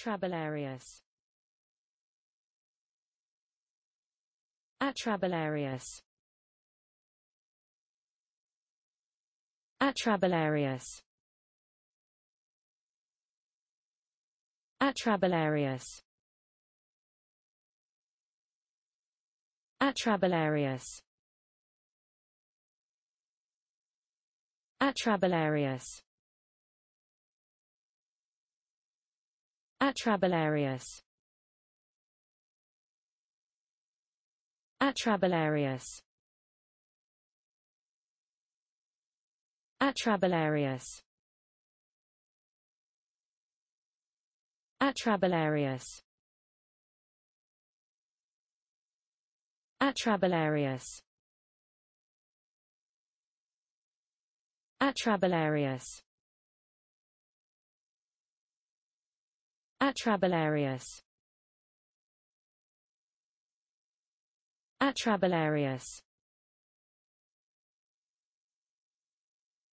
Atrabularius Atrabularius Atrabularius Atrabularius Atrabularius Atrabilarius Atrabilarius Atrabilarius Atrabilarius Atrabilarius Atrabilarius Atrabilarius Atrabilarius